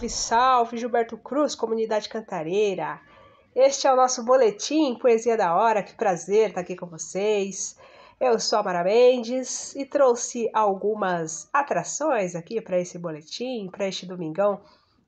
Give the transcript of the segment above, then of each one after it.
Salve, salve, Gilberto Cruz, comunidade cantareira. Este é o nosso boletim Poesia da Hora. Que prazer estar aqui com vocês. Eu sou a Mara Mendes e trouxe algumas atrações aqui para esse boletim, para este domingão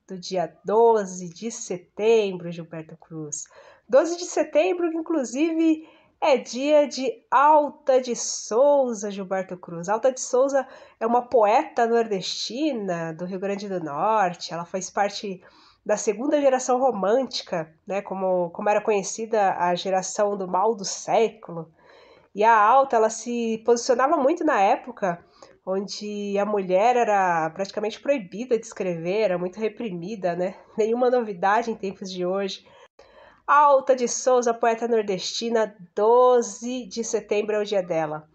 do dia 12 de setembro, Gilberto Cruz. 12 de setembro, inclusive, é dia de Alta de Souza, Gilberto Cruz. Alta de Souza é uma poeta nordestina do Rio Grande do Norte. Ela faz parte da segunda geração romântica, né, como, como era conhecida a geração do mal do século. E a Alta ela se posicionava muito na época onde a mulher era praticamente proibida de escrever, era muito reprimida, né? Nenhuma novidade em tempos de hoje. Alta de Souza, poeta nordestina, 12 de setembro é o dia dela.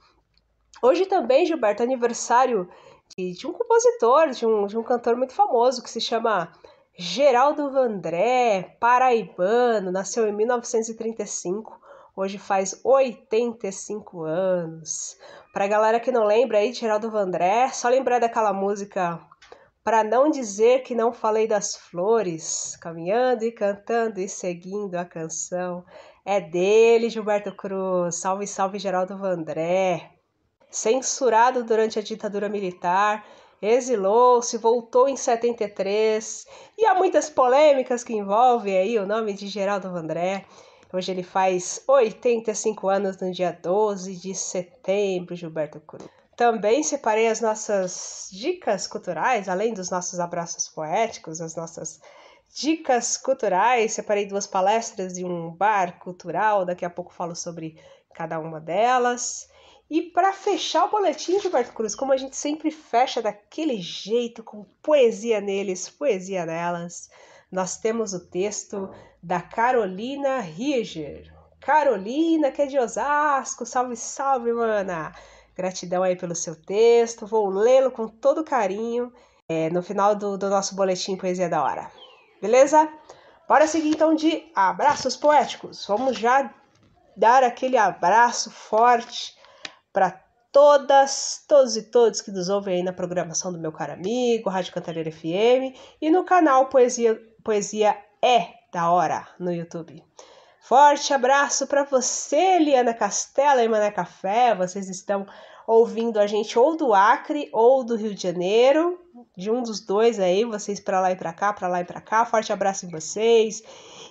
Hoje também, Gilberto, aniversário de, de um compositor, de um, de um cantor muito famoso que se chama Geraldo Vandré, paraibano, nasceu em 1935, hoje faz 85 anos. Pra galera que não lembra aí de Geraldo Vandré, só lembrar daquela música para não dizer que não falei das flores, caminhando e cantando e seguindo a canção. É dele, Gilberto Cruz. Salve, salve, Geraldo Vandré. Censurado durante a ditadura militar, exilou-se, voltou em 73 e há muitas polêmicas que envolvem aí o nome de Geraldo Vandré. Hoje ele faz 85 anos no dia 12 de setembro, Gilberto Cruz. Também separei as nossas dicas culturais, além dos nossos abraços poéticos, as nossas dicas culturais. Separei duas palestras e um bar cultural, daqui a pouco falo sobre cada uma delas. E para fechar o boletim, de Gilberto Cruz, como a gente sempre fecha daquele jeito, com poesia neles, poesia nelas, nós temos o texto da Carolina Rieger. Carolina, que é de Osasco, salve, salve, mana! Gratidão aí pelo seu texto, vou lê-lo com todo carinho é, no final do, do nosso boletim Poesia da Hora. Beleza? Bora seguir então de abraços poéticos. Vamos já dar aquele abraço forte para todas, todos e todos que nos ouvem aí na programação do meu caro amigo, Rádio Cantareira FM e no canal Poesia, Poesia é da Hora no YouTube. Forte abraço para você, Eliana Castela e Mané Café. Vocês estão ouvindo a gente ou do Acre ou do Rio de Janeiro, de um dos dois aí, vocês para lá e para cá, para lá e para cá. Forte abraço em vocês.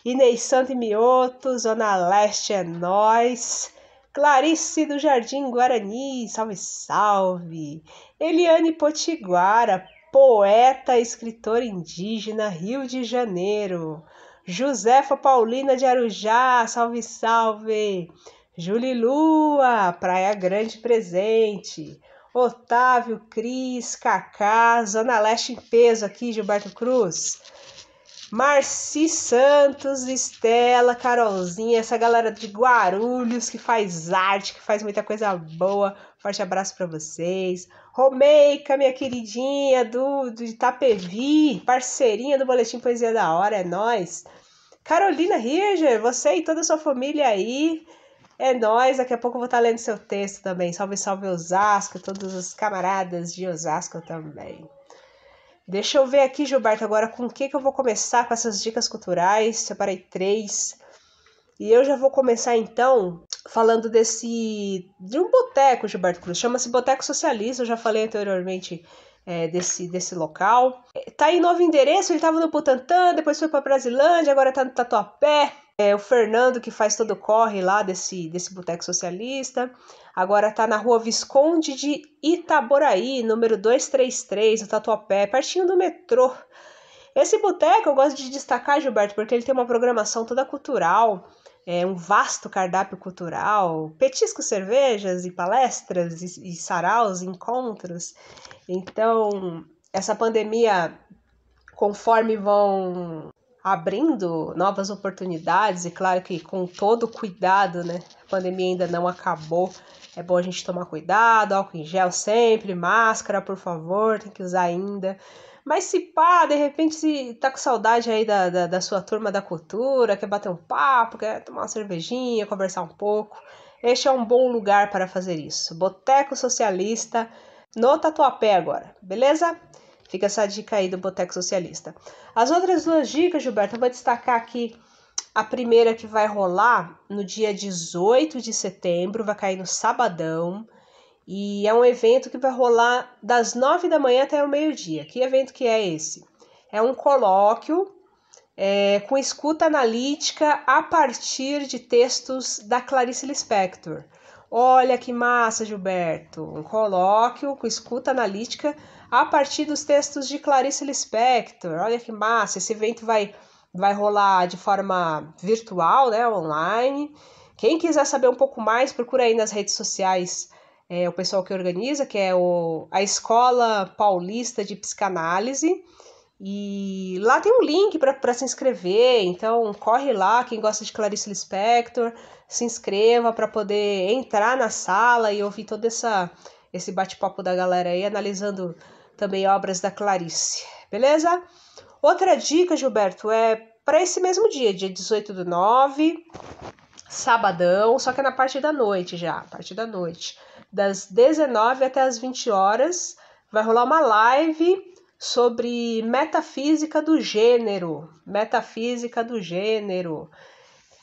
Inês Santo e Mioto, Zona Leste é nós. Clarice do Jardim Guarani, salve, salve. Eliane Potiguara, poeta e escritora indígena, Rio de Janeiro. Josefa Paulina de Arujá, salve, salve! Juli Lua, Praia Grande presente. Otávio, Cris, Cacá, Zona Leste em peso aqui, Gilberto Cruz. Marci Santos, Estela, Carolzinha, essa galera de Guarulhos que faz arte, que faz muita coisa boa. Forte abraço para vocês. Romeica, minha queridinha do, do Itapevi, parceirinha do Boletim Poesia da Hora, é nós. Carolina Rieger, você e toda a sua família aí. É nós, daqui a pouco eu vou estar tá lendo seu texto também. Salve, salve Osasco, todos os camaradas de Osasco também. Deixa eu ver aqui, Gilberto, agora com o que, que eu vou começar com essas dicas culturais. Separei três. E eu já vou começar então falando desse. de um boteco, Gilberto Cruz. Chama-se Boteco Socialista, eu já falei anteriormente é, desse, desse local. É, tá em novo endereço, ele tava no Butantã, depois foi pra Brasilândia, agora tá no Tatuapé. É, o Fernando, que faz todo o corre lá desse, desse Boteco Socialista. Agora tá na rua Visconde de Itaboraí, número 233, no Tatuapé, pertinho do metrô. Esse boteco eu gosto de destacar, Gilberto, porque ele tem uma programação toda cultural é, um vasto cardápio cultural, petiscos, cervejas e palestras e, e saraus, encontros. Então, essa pandemia, conforme vão abrindo novas oportunidades, e claro que com todo cuidado, né? A pandemia ainda não acabou. É bom a gente tomar cuidado, álcool em gel sempre, máscara, por favor, tem que usar ainda. Mas se pá, de repente, se tá com saudade aí da, da, da sua turma da cultura, quer bater um papo, quer tomar uma cervejinha, conversar um pouco, este é um bom lugar para fazer isso. Boteco Socialista no Tatuapé agora, beleza? Fica essa dica aí do Boteco Socialista. As outras duas dicas, Gilberto, eu vou destacar aqui a primeira que vai rolar no dia 18 de setembro, vai cair no sabadão. E é um evento que vai rolar das nove da manhã até o meio-dia. Que evento que é esse? É um colóquio é, com escuta analítica a partir de textos da Clarice Lispector. Olha que massa, Gilberto! Um colóquio com escuta analítica a partir dos textos de Clarice Lispector. Olha que massa! Esse evento vai, vai rolar de forma virtual, né, online. Quem quiser saber um pouco mais, procura aí nas redes sociais é, o pessoal que organiza, que é o, a Escola Paulista de Psicanálise. E lá tem um link para se inscrever, então corre lá, quem gosta de Clarice Lispector, se inscreva para poder entrar na sala e ouvir todo essa, esse bate-papo da galera aí, analisando também obras da Clarice, beleza? Outra dica, Gilberto, é para esse mesmo dia, dia 18 do 9, sabadão, só que é na parte da noite já, parte da noite das 19 até as 20 horas. Vai rolar uma live sobre metafísica do gênero. Metafísica do gênero.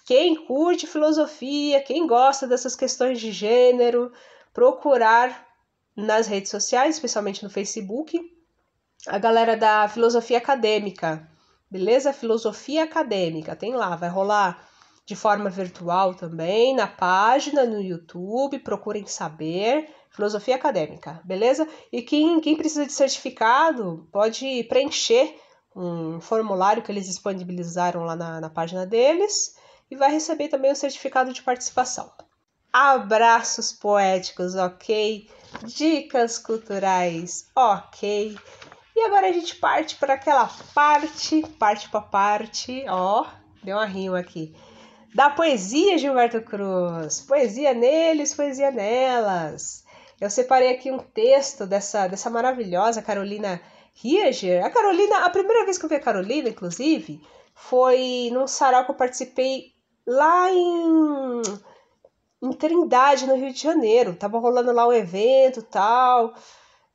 Quem curte filosofia, quem gosta dessas questões de gênero, procurar nas redes sociais, especialmente no Facebook, a galera da filosofia acadêmica. Beleza? Filosofia acadêmica. Tem lá, vai rolar de forma virtual também, na página, no YouTube, procurem saber filosofia acadêmica, beleza? E quem, quem precisa de certificado pode preencher um formulário que eles disponibilizaram lá na, na página deles e vai receber também o certificado de participação. Abraços poéticos, ok? Dicas culturais, ok? E agora a gente parte para aquela parte, parte para parte, ó, deu uma rima aqui da poesia Gilberto Cruz. Poesia neles, poesia nelas. Eu separei aqui um texto dessa, dessa maravilhosa Carolina Rieger. A Carolina, a primeira vez que eu vi a Carolina, inclusive, foi num sarau que eu participei lá em, em Trindade, no Rio de Janeiro. Tava rolando lá um evento tal.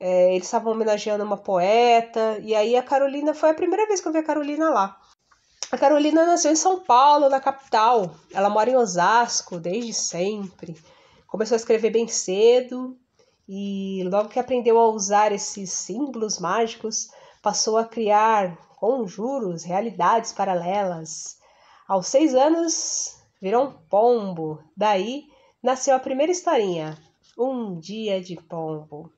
É, eles estavam homenageando uma poeta. E aí a Carolina foi a primeira vez que eu vi a Carolina lá. A Carolina nasceu em São Paulo, na capital. Ela mora em Osasco desde sempre. Começou a escrever bem cedo e, logo que aprendeu a usar esses símbolos mágicos, passou a criar conjuros, realidades paralelas. Aos seis anos, virou um pombo. Daí nasceu a primeira historinha, Um Dia de Pombo.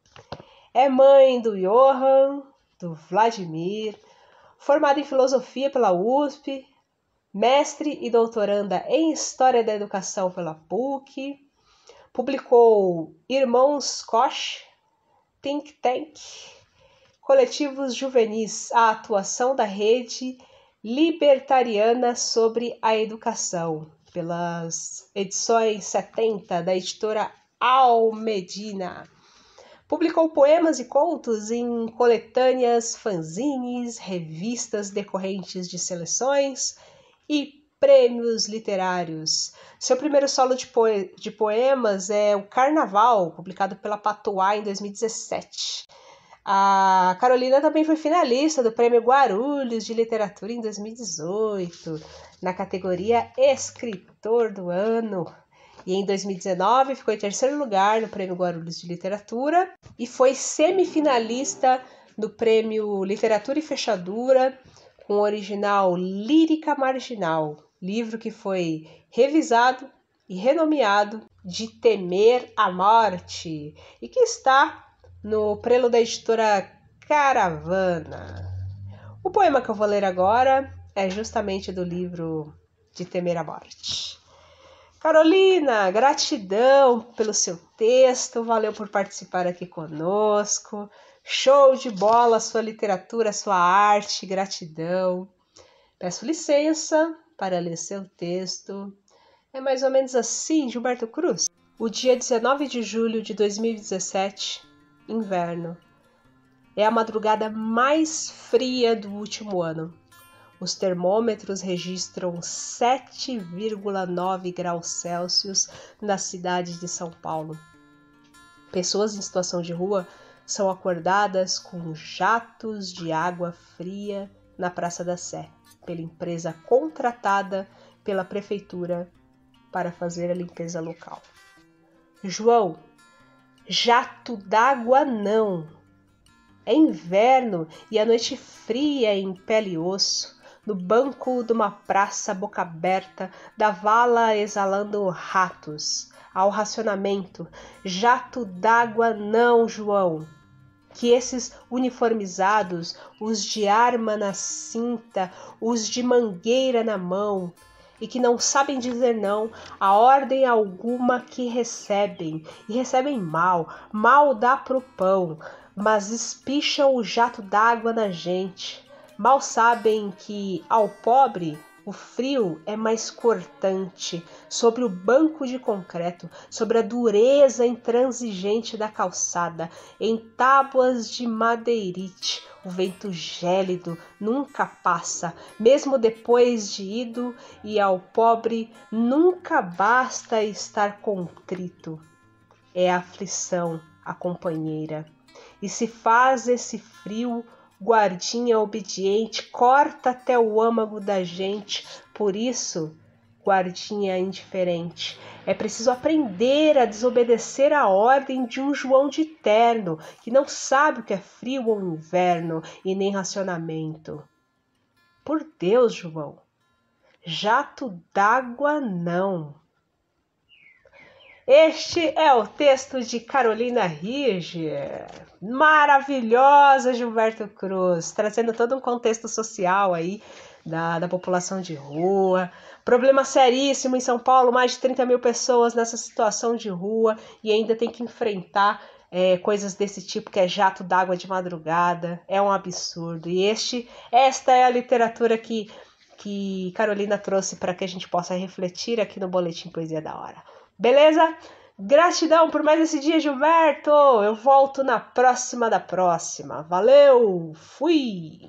É mãe do Johan, do Vladimir formada em filosofia pela USP, mestre e doutoranda em História da Educação pela PUC, publicou Irmãos Koch, Think Tank, Coletivos Juvenis, a atuação da rede libertariana sobre a educação, pelas edições 70 da editora Almedina. Publicou poemas e contos em coletâneas, fanzines, revistas decorrentes de seleções e prêmios literários. Seu primeiro solo de, de poemas é O Carnaval, publicado pela Patois em 2017. A Carolina também foi finalista do Prêmio Guarulhos de Literatura em 2018, na categoria Escritor do Ano. E em 2019 ficou em terceiro lugar no Prêmio Guarulhos de Literatura e foi semifinalista no Prêmio Literatura e Fechadura com o original Lírica Marginal, livro que foi revisado e renomeado De Temer a Morte e que está no prelo da editora Caravana. O poema que eu vou ler agora é justamente do livro De Temer a Morte. Carolina, gratidão pelo seu texto, valeu por participar aqui conosco. Show de bola sua literatura, sua arte, gratidão. Peço licença para ler seu texto. É mais ou menos assim, Gilberto Cruz. O dia 19 de julho de 2017, inverno. É a madrugada mais fria do último ano. Os termômetros registram 7,9 graus Celsius na cidade de São Paulo. Pessoas em situação de rua são acordadas com jatos de água fria na Praça da Sé, pela empresa contratada pela prefeitura para fazer a limpeza local. João, jato d'água não. É inverno e a noite fria em pele e osso no banco de uma praça boca aberta, da vala exalando ratos, ao racionamento, jato d'água não, João. Que esses uniformizados, os de arma na cinta, os de mangueira na mão, e que não sabem dizer não a ordem alguma que recebem, e recebem mal, mal dá pro pão, mas espicham o jato d'água na gente. Mal sabem que ao pobre o frio é mais cortante sobre o banco de concreto, sobre a dureza intransigente da calçada, em tábuas de madeirite. O vento gélido nunca passa, mesmo depois de ido, e ao pobre nunca basta estar contrito. É a aflição a companheira. E se faz esse frio guardinha obediente, corta até o âmago da gente. Por isso, guardinha é indiferente. É preciso aprender a desobedecer a ordem de um João de terno, que não sabe o que é frio ou inverno e nem racionamento. Por Deus, João, jato d'água não. Este é o texto de Carolina Riger, maravilhosa Gilberto Cruz, trazendo todo um contexto social aí da, da população de rua. Problema seríssimo em São Paulo, mais de 30 mil pessoas nessa situação de rua e ainda tem que enfrentar é, coisas desse tipo que é jato d'água de madrugada, é um absurdo. E este, esta é a literatura que, que Carolina trouxe para que a gente possa refletir aqui no Boletim Poesia da Hora. Beleza? Gratidão por mais esse dia, Gilberto! Eu volto na próxima da próxima. Valeu! Fui!